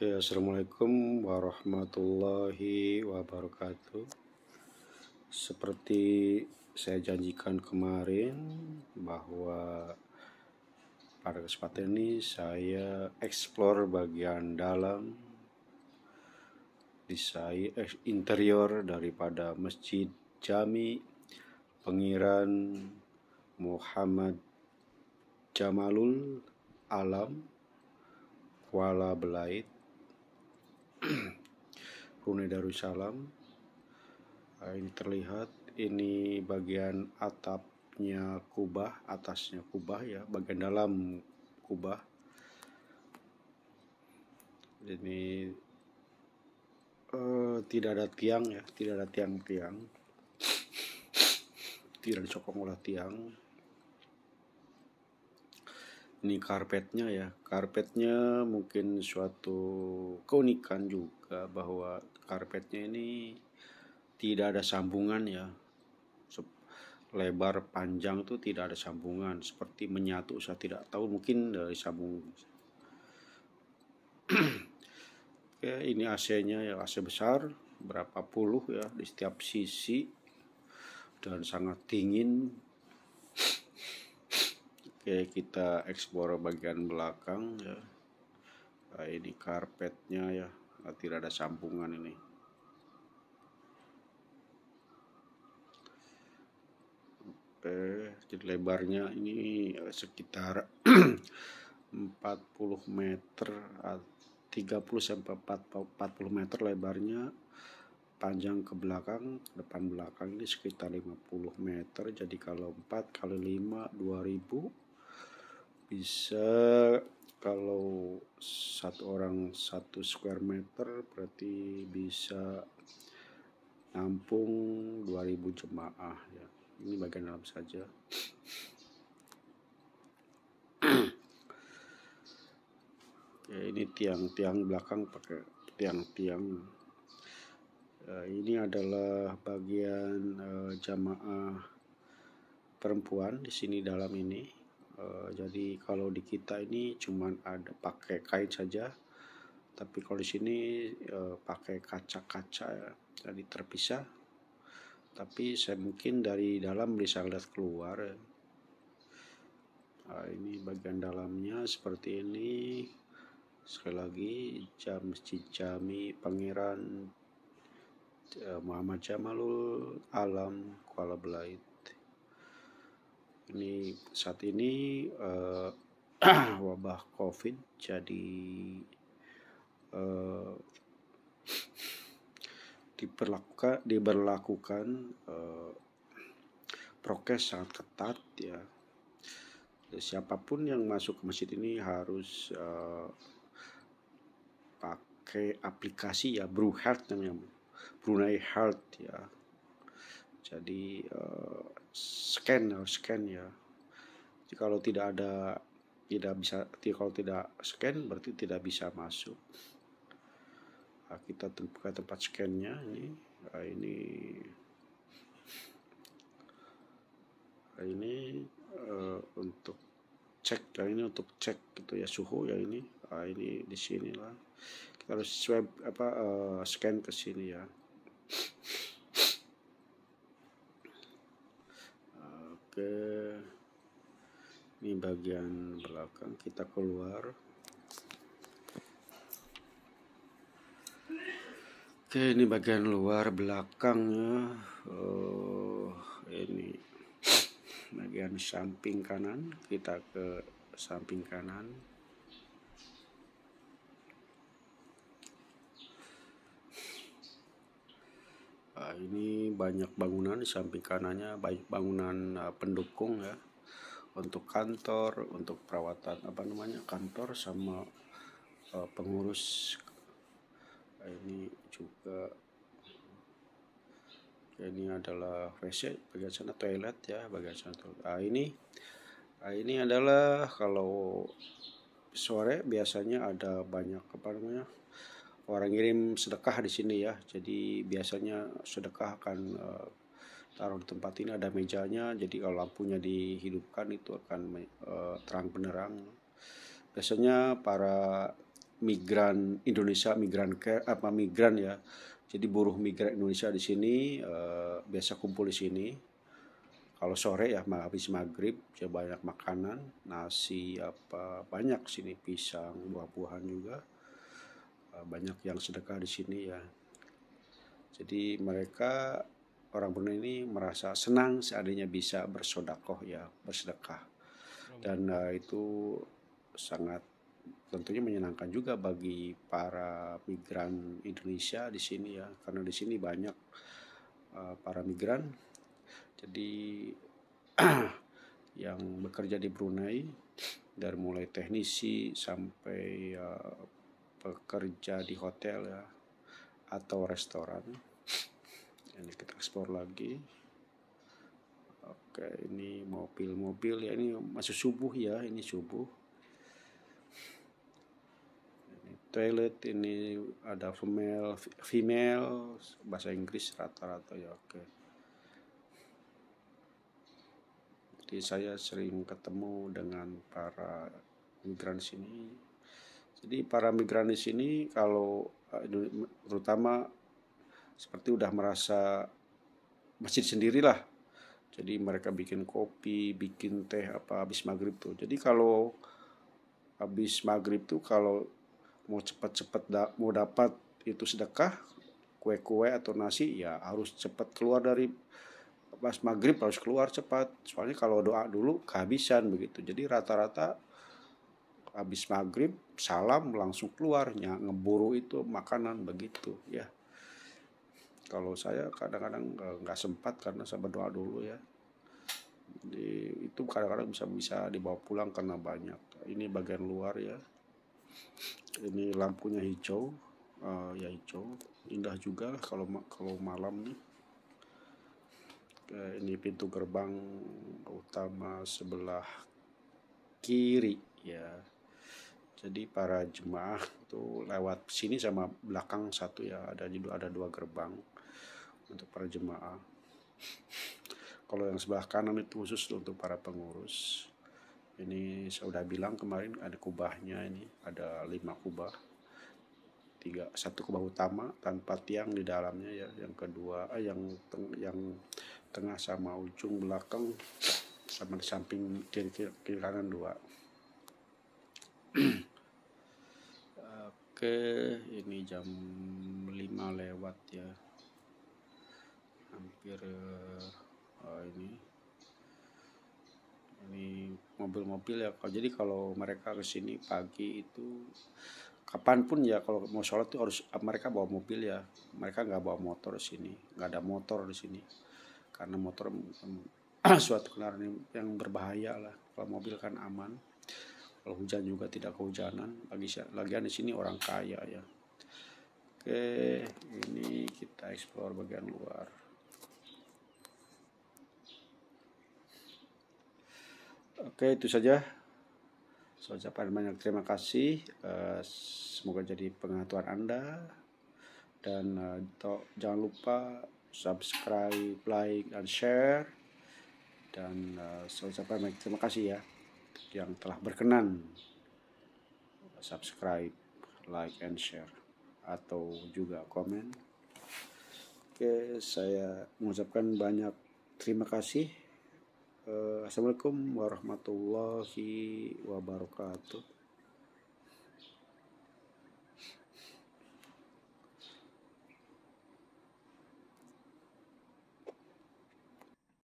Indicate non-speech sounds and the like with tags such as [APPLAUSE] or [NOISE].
Oke, assalamualaikum warahmatullahi wabarakatuh. Seperti saya janjikan kemarin bahwa pada kesempatan ini saya explore bagian dalam desain eh, interior daripada Masjid Jami Pengiran Muhammad Jamalul Alam Kuala Belait Brunei [CLEARS THROAT] Darussalam nah, ini terlihat ini bagian atapnya kubah atasnya kubah ya bagian dalam kubah ini eh, tidak ada tiang ya tidak ada tiang-tiang [CLEARS THROAT] tidak dicokong oleh tiang ini karpetnya ya karpetnya mungkin suatu keunikan juga bahwa karpetnya ini tidak ada sambungan ya lebar panjang tuh tidak ada sambungan seperti menyatu saya tidak tahu mungkin dari sambung [CLEARS THROAT] Oke, ini AC-nya ya AC besar berapa puluh ya di setiap sisi dan sangat dingin Oke, kita explore bagian belakang ya. Nah, ini karpetnya ya, nah, tidak ada sambungan ini. Oke, jadi lebarnya ini eh, sekitar 40 [CLEARS THROAT] meter 30 ah, sampai 40 meter lebarnya panjang ke belakang depan belakang ini sekitar 50 meter jadi kalau 4 kali 5 2000 bisa kalau satu orang satu square meter berarti bisa nampung 2000 jemaah ya ini bagian dalam saja ya ini tiang-tiang belakang pakai tiang-tiang ya, ini adalah bagian uh, eh, jamaah perempuan di sini dalam ini Eh, jadi kalau di kita ini cuman ada pakai kain saja, tapi kalau di sini e, pakai kaca-kaca ya, jadi terpisah. Tapi saya mungkin dari dalam bisa lihat keluar. Nah, ini bagian dalamnya seperti ini. Sekali lagi, jam Masjid Jami Pangeran eh, Muhammad Jamalul Alam Kuala Belait ini saat ini uh, [CLEARS THROAT] wabah COVID jadi uh, diberlakukan uh, prokes sangat ketat ya siapapun yang masuk ke masjid ini harus uh, pakai aplikasi ya Bru Health namanya Brunei Health ya jadi scan harus ya, scan ya jadi kalau tidak ada tidak bisa kalau tidak scan berarti tidak bisa masuk nah, kita buka tempat scannya ini nah, ini nah, ini uh, untuk cek dan nah, ini untuk cek gitu ya suhu ya ini nah, ini di sinilah kita harus swab apa uh, scan ke sini ya ke ini bagian belakang kita keluar oke ini bagian luar belakangnya oh ini bagian samping kanan kita ke samping kanan ini banyak bangunan di samping kanannya baik bangunan e, pendukung ya untuk kantor, untuk perawatan apa namanya kantor sama e, pengurus e, ini juga ini adalah WC bagian sana toilet ya bagian sana toilet. Nah, ini nah, ini adalah kalau sore biasanya ada banyak apa namanya orang ngirim sedekah di sini ya. Jadi biasanya sedekah akan uh, taruh di tempat ini ada mejanya. Jadi kalau lampunya dihidupkan itu akan uh, terang benderang. Biasanya para migran Indonesia, migran care, apa migran ya. Jadi buruh migran Indonesia di sini uh, biasa kumpul di sini. Kalau sore ya habis maghrib ya banyak makanan, nasi apa banyak sini pisang, buah-buahan juga Eh, banyak yang sedekah di sini ya. Jadi mereka orang Brunei ini merasa senang seandainya bisa bersodakoh ya bersedekah dan uh, itu sangat tentunya menyenangkan juga bagi para migran Indonesia di sini ya karena di sini banyak uh, para migran jadi [CLEARS THROAT] yang bekerja di Brunei dari mulai teknisi sampai uh, pekerja di hotel ya atau restoran ini kita ekspor lagi oke ini mobil-mobil ya ini masih subuh ya ini subuh ini toilet ini ada female female bahasa Inggris rata-rata ya oke jadi saya sering ketemu dengan para migran sini jadi para migran di sini kalau eh, terutama seperti udah merasa masjid sendirilah. Jadi mereka bikin kopi, bikin teh apa habis maghrib tuh. Jadi kalau habis maghrib tuh kalau mau cepat-cepat da mau dapat itu sedekah kue-kue atau nasi ya harus cepat keluar dari pas maghrib harus keluar cepat soalnya kalau doa dulu kehabisan begitu jadi rata-rata habis maghrib salam langsung keluarnya ngeburu itu makanan begitu ya kalau saya kadang-kadang nggak sempat karena saya berdoa dulu ya di, itu kadang-kadang bisa bisa dibawa pulang karena banyak ini bagian luar ya ini lampunya hijau uh, ya hijau indah juga kalau kalau malam nih uh, ini pintu gerbang utama sebelah kiri ya jadi para jemaah itu lewat sini sama belakang satu ya ada di ada dua gerbang untuk para jemaah kalau yang sebelah kanan itu khusus untuk para pengurus ini saya sudah bilang kemarin ada kubahnya ini ada lima kubah tiga satu kubah utama tanpa tiang di dalamnya ya yang kedua eh, yang teng, yang tengah sama ujung belakang sama di samping kiri, kiri kanan dua Oke, ini jam 5 lewat ya. Hampir uh, ini ini mobil-mobil ya. Jadi kalau mereka ke sini pagi itu kapanpun ya kalau mau sholat tuh harus eh, mereka bawa mobil ya. Mereka nggak bawa motor di sini, nggak ada motor di sini. Karena motor [CLEARS THROAT] suatu kendaraan yang berbahaya lah. Kalau mobil kan aman kalau hujan juga tidak kehujanan lagi lagian di sini orang kaya ya oke ini kita explore bagian luar oke itu saja saya so, banyak terima kasih eh, semoga jadi pengetahuan anda dan eh, jangan lupa subscribe like dan share dan uh, eh, saya terima kasih ya yang telah berkenan subscribe, like, and share atau juga komen. Oke, saya mengucapkan banyak terima kasih. Eh, Assalamualaikum warahmatullahi wabarakatuh.